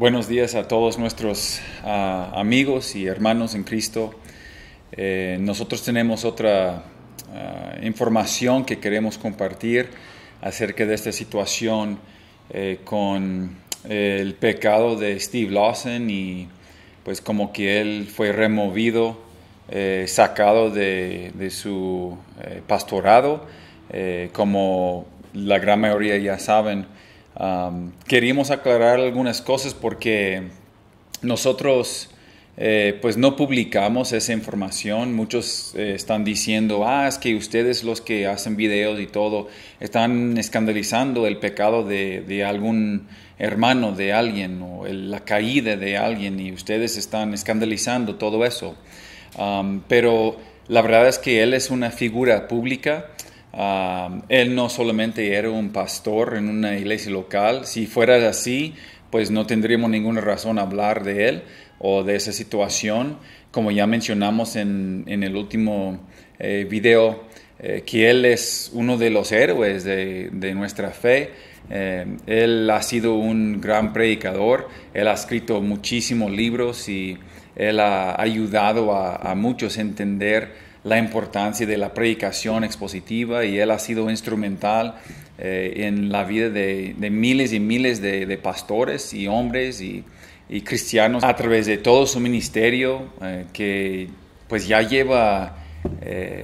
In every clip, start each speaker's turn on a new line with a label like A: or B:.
A: Buenos días a todos nuestros ah, amigos y hermanos en Cristo. Eh, nosotros tenemos otra ah, información que queremos compartir acerca de esta situación eh, con eh, el pecado de Steve Lawson y pues como que él fue removido, sacado de su pastorado, como la gran mayoría ya saben queríamos aclarar algunas cosas porque nosotros eh, pues no publicamos esa información. Muchos eh, están diciendo, ah, es que ustedes los que hacen videos y todo, están escandalizando el pecado de, algún hermano de alguien o la caída de alguien y ustedes están escandalizando todo eso. pero la verdad es que él es una figura pública él no solamente era un pastor en una iglesia local, si fuera así, pues no tendríamos ninguna razón hablar de él o de esa situación, como ya mencionamos en, el último eh, video, eh, que él es uno de los héroes de, nuestra fe. Em, él ha sido un gran predicador, él ha escrito muchísimos libros y él ha ayudado a, a muchos a entender la importancia de la predicación expositiva y él ha sido instrumental eh, en la vida de, miles y miles de, pastores y hombres y, cristianos a través de todo su ministerio eh, que pues ya lleva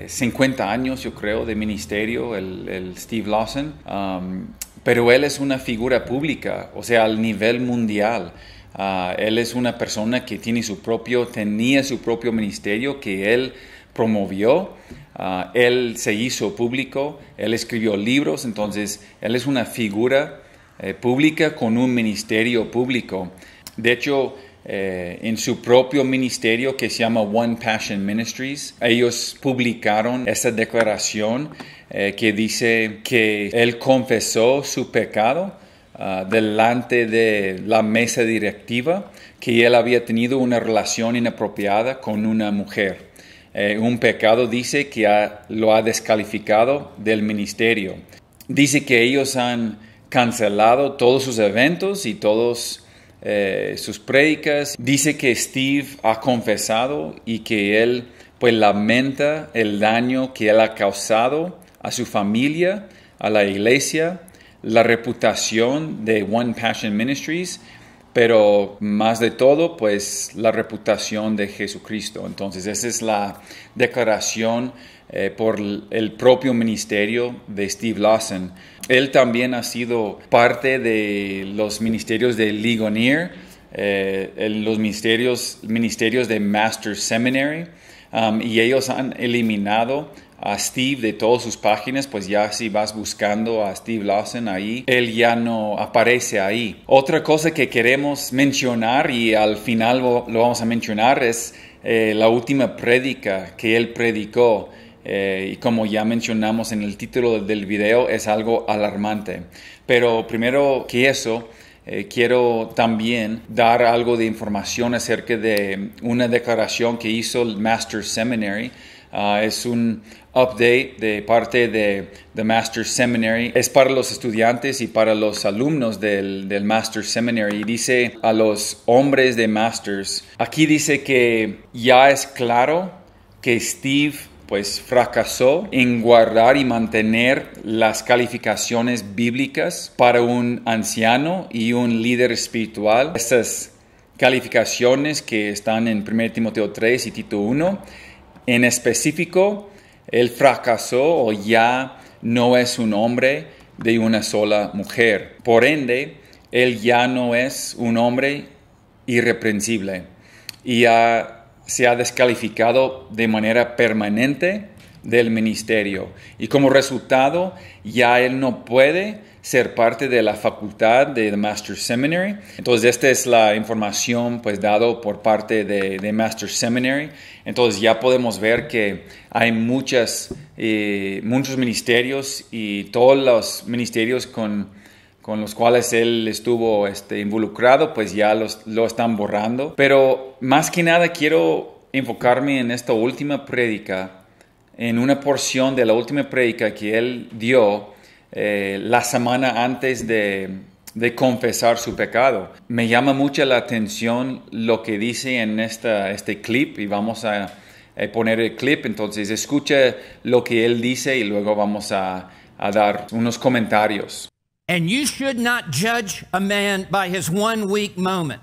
A: 50 eh, años yo creo de ministerio el, Steve Lawson um, pero él es una figura pública o sea al nivel mundial ah, él es una persona que tiene su propio tenía su propio ministerio que él promovió, ah, él se hizo público, él escribió libros, entonces él es una figura eh, pública con un ministerio público. De hecho, eh, en su propio ministerio que se llama One Passion Ministries. Ellos publicaron esta declaración eh, que dice que él confesó su pecado ah, delante de la mesa directiva, que él había tenido una relación inapropiada con una mujer. Eh, un pecado, dice que lo ha descalificado del ministerio. Dice que ellos han cancelado todos sus eventos y todos eh, sus prédicas. Dice que Steve ha confesado y que él pues lamenta el daño que él ha causado a su familia, a la iglesia, la reputación de One Passion Ministries pero más de todo, pues la reputación de Jesucristo. Entonces, esa es la declaración eh, por el propio ministerio de Steve Lawson. Él también ha sido parte de los ministerios de Ligonier, eh, los ministerios, ministerios de Master Seminary, um, y ellos han eliminado a Steve de todas sus páginas, pues ya si vas buscando a Steve Lawson ahí, él ya no aparece ahí. Otra cosa que queremos mencionar y al final lo, vamos a mencionar es eh, la última prédica que él predicó. Eh, y como ya mencionamos en el título del video, es algo alarmante. Pero primero que eso, eh, quiero también dar algo de información acerca de una declaración que hizo el Master Seminary Ah, es un update de parte de The Master Seminary. Es para los estudiantes y para los alumnos del, del Master Seminary. Dice a los hombres de Masters. Aquí dice que ya es claro que Steve pues fracasó en guardar y mantener las calificaciones bíblicas para un anciano y un líder espiritual. Estas calificaciones que están en 1 Timoteo 3 y Tito 1 en específico, él fracasó o ya no es un hombre de una sola mujer. Por ende, él ya no es un hombre irreprensible y se ha descalificado de manera permanente del ministerio y como resultado ya él no puede ser parte de la facultad de Master Seminary. Entonces esta es la información pues dado por parte de, Master Seminary. Entonces ya podemos ver que hay muchas, eh, muchos ministerios y todos los ministerios con, los cuales él estuvo este, involucrado pues ya los, lo están borrando. Pero más que nada quiero enfocarme en esta última prédica en una porción de la última predica que él dio eh, la semana antes de, confesar su pecado. Me llama mucho la atención lo que dice en esta, este clip y vamos a, poner el clip, entonces escucha lo que él dice y luego vamos a, dar unos comentarios. And you should not judge a man by his one weak moment.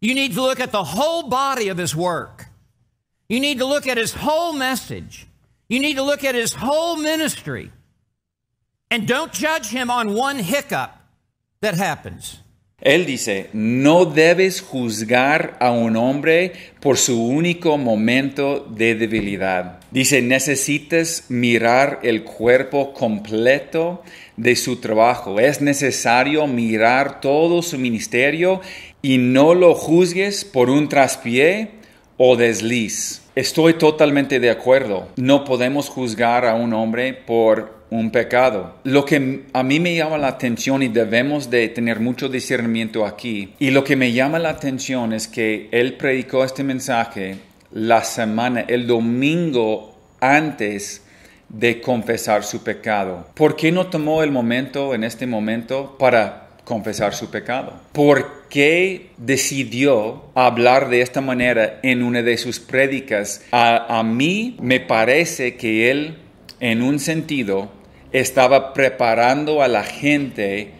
A: You need to look at the whole body of his work. You Él dice, no debes juzgar a un hombre por su único momento de debilidad. Dice, necesitas mirar el cuerpo completo de su trabajo. Es necesario mirar todo su ministerio y no lo juzgues por un traspié o desliz. Estoy totalmente de acuerdo. No podemos juzgar a un hombre por un pecado. Lo que a mí me llama la atención y debemos de tener mucho discernimiento aquí, y lo que me llama la atención es que él predicó este mensaje la semana, el domingo antes de confesar su pecado. ¿Por qué no tomó el momento en este momento para confesar su pecado? ¿Por qué decidió hablar de esta manera en una de sus prédicas, a, a mí me parece que él, en un sentido, estaba preparando a la gente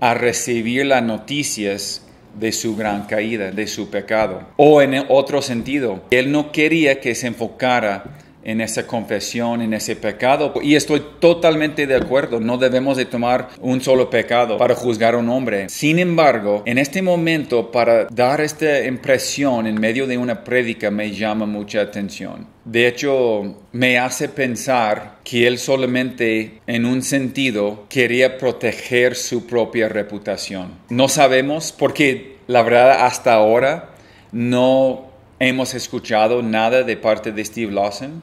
A: a recibir las noticias de su gran caída, de su pecado. O en otro sentido, él no quería que se enfocara en esa confesión, en ese pecado. Y estoy totalmente de acuerdo, no debemos de tomar un solo pecado para juzgar a un hombre. Sin embargo, en este momento, para dar esta impresión en medio de una prédica, me llama mucha atención. De hecho, me hace pensar que él solamente, en un sentido, quería proteger su propia reputación. No sabemos porque, la verdad, hasta ahora no hemos escuchado nada de parte de Steve Lawson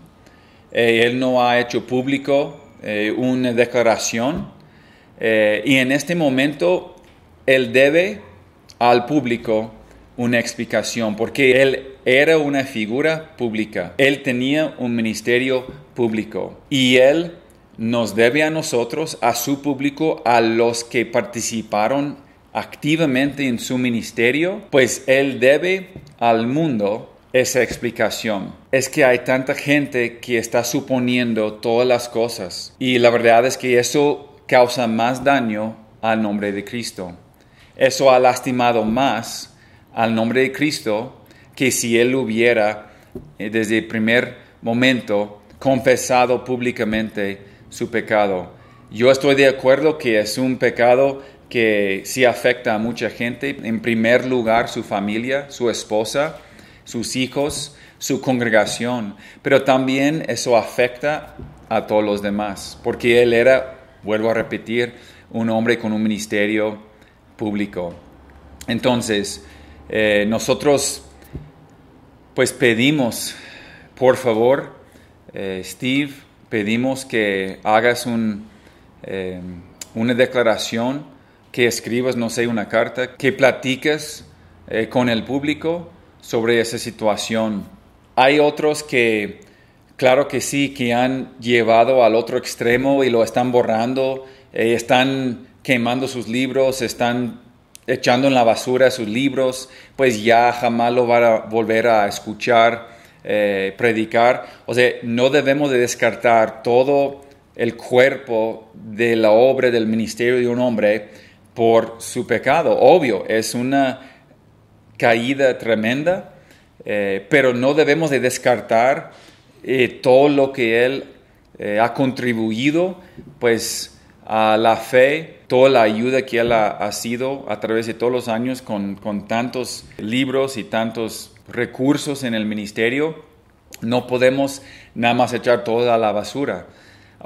A: eh, él no ha hecho público eh, una declaración eh, y en este momento él debe al público una explicación porque él era una figura pública, él tenía un ministerio público y él nos debe a nosotros, a su público, a los que participaron activamente en su ministerio, pues él debe al mundo esa explicación. Es que hay tanta gente que está suponiendo todas las cosas y la verdad es que eso causa más daño al nombre de Cristo. Eso ha lastimado más al nombre de Cristo que si él hubiera eh, desde el primer momento confesado públicamente su pecado. Yo estoy de acuerdo que es un pecado que sí afecta a mucha gente, en primer lugar su familia, su esposa, sus hijos, su congregación, pero también eso afecta a todos los demás, porque él era, vuelvo a repetir, un hombre con un ministerio público. Entonces, eh, nosotros pues pedimos, por favor, eh, Steve, pedimos que hagas un, eh, una declaración, que escribas, no sé, una carta, que platiques con el público sobre esa situación. Hay otros que, claro que sí, que han llevado al otro extremo y lo están borrando, eh, están quemando sus libros, están echando en la basura sus libros, pues ya jamás lo van a volver a escuchar, eh, predicar. O sea, no debemos de descartar todo el cuerpo de la obra del ministerio de un hombre por su pecado. Obvio, es una caída tremenda, eh, pero no debemos de descartar eh, todo lo que Él eh, ha contribuido pues a la fe, toda la ayuda que Él ha, sido a través de todos los años con, con, tantos libros y tantos recursos en el ministerio. No podemos nada más echar toda la basura.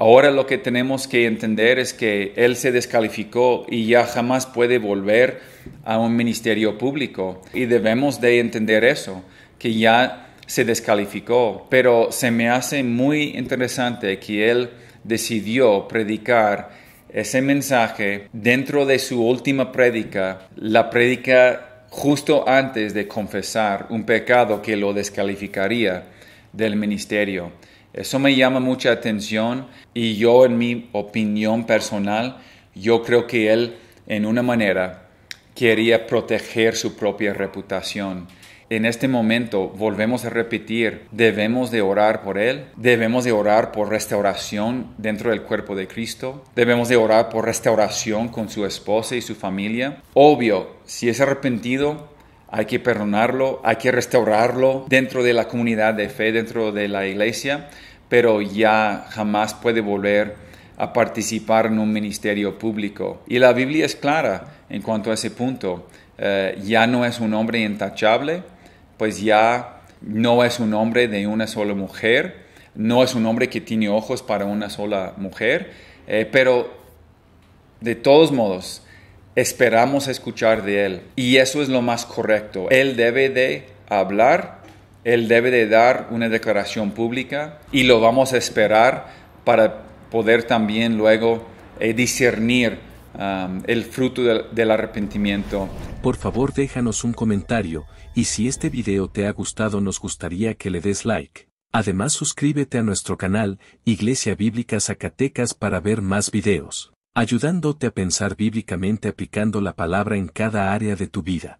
A: Ahora lo que tenemos que entender es que él se descalificó y ya jamás puede volver a un ministerio público. Y debemos de entender eso, que ya se descalificó. Pero se me hace muy interesante que él decidió predicar ese mensaje dentro de su última prédica, la prédica justo antes de confesar un pecado que lo descalificaría del ministerio. Eso me llama mucha atención y yo en mi opinión personal, yo creo que él en una manera quería proteger su propia reputación. En este momento volvemos a repetir, debemos de orar por Él, debemos de orar por restauración dentro del cuerpo de Cristo, debemos de orar por restauración con su esposa y su familia. Obvio, si es arrepentido, hay que perdonarlo, hay que restaurarlo dentro de la comunidad de fe, dentro de la iglesia, pero ya jamás puede volver a participar en un ministerio público. Y la Biblia es clara en cuanto a ese punto. Eh, ya no es un hombre intachable, pues ya no es un hombre de una sola mujer, no es un hombre que tiene ojos para una sola mujer, eh, pero de todos modos, esperamos escuchar de Él. Y eso es lo más correcto. Él debe de hablar, Él debe de dar una declaración pública y lo vamos a esperar para poder también luego eh, discernir um, el fruto del arrepentimiento. Por favor déjanos un comentario y si este video te ha gustado nos gustaría que le des like. Además suscríbete a nuestro canal, Iglesia Bíblica Zacatecas para ver más videos ayudándote a pensar bíblicamente aplicando la palabra en cada área de tu vida.